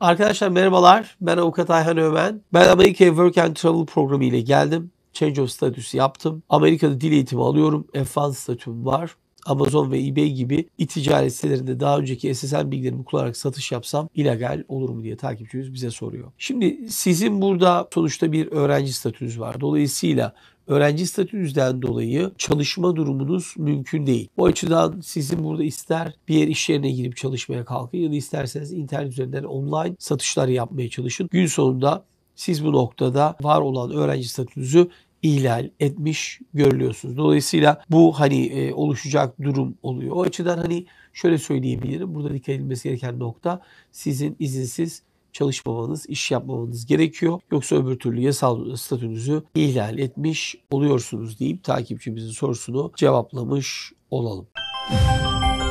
Arkadaşlar merhabalar. Ben Avukat Ayhan Ömen. Ben Amerika'ya Work and Travel programı ile geldim. Change of Status yaptım. Amerika'da dil eğitimi alıyorum. F1 statüm var. Amazon ve eBay gibi e-ticaret sitelerinde daha önceki SSL bilgilerimi kullanarak satış yapsam illegal olur mu diye takipçimiz bize soruyor. Şimdi sizin burada sonuçta bir öğrenci statünüz var. Dolayısıyla öğrenci statünüzden dolayı çalışma durumunuz mümkün değil. Bu açıdan sizin burada ister bir yer iş yerine girip çalışmaya kalkın ya da isterseniz internet üzerinden online satışlar yapmaya çalışın. Gün sonunda siz bu noktada var olan öğrenci statünüzü ihlal etmiş görülüyorsunuz. Dolayısıyla bu hani e, oluşacak durum oluyor. O açıdan hani şöyle söyleyebilirim. Burada dikkat edilmesi gereken nokta sizin izinsiz çalışmamanız, iş yapmamanız gerekiyor. Yoksa öbür türlü yasal statünüzü ihlal etmiş oluyorsunuz deyip takipçimizin sorusunu cevaplamış olalım. Müzik